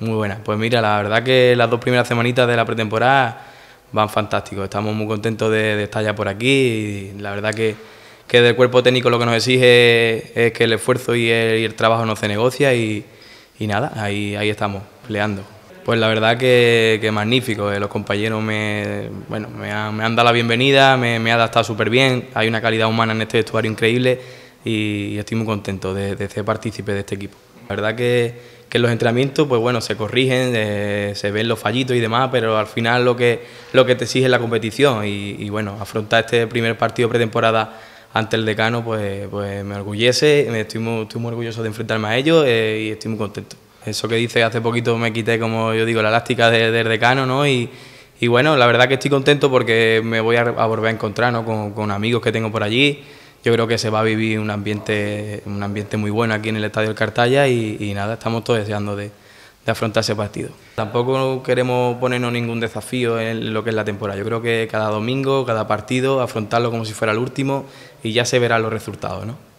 Muy buena. Pues mira, la verdad que las dos primeras semanitas de la pretemporada van fantásticos. Estamos muy contentos de, estar ya por aquí. la verdad que, del cuerpo técnico lo que nos exige es, que el esfuerzo y el, trabajo no se negocia y, nada, ahí, ahí estamos, peleando. Pues la verdad que, magnífico. Eh. Los compañeros me, bueno, me, han, me han dado la bienvenida, me, me adaptado súper bien. Hay una calidad humana en este vestuario increíble y, estoy muy contento de ser partícipe de este equipo. La verdad que, que los entrenamientos, pues bueno, se corrigen, eh, se ven los fallitos y demás, pero al final lo que, lo que te exige es la competición y, bueno, afrontar este primer partido pretemporada ante el decano, pues, pues me orgullece, estoy, muy, estoy muy orgulloso de enfrentarme a ellos eh, y estoy muy contento. Eso que dice hace poquito me quité, como yo digo, la elástica del decano, ¿no? Y, bueno, la verdad que estoy contento porque me voy a, volver a encontrar, Con, con amigos que tengo por allí, yo creo que se va a vivir un ambiente, un ambiente muy bueno aquí en el Estadio del Cartaya y, nada, estamos todos deseando de, afrontar ese partido. Tampoco queremos ponernos ningún desafío en lo que es la temporada. Yo creo que cada domingo, cada partido, afrontarlo como si fuera el último y ya se verán los resultados, ¿no?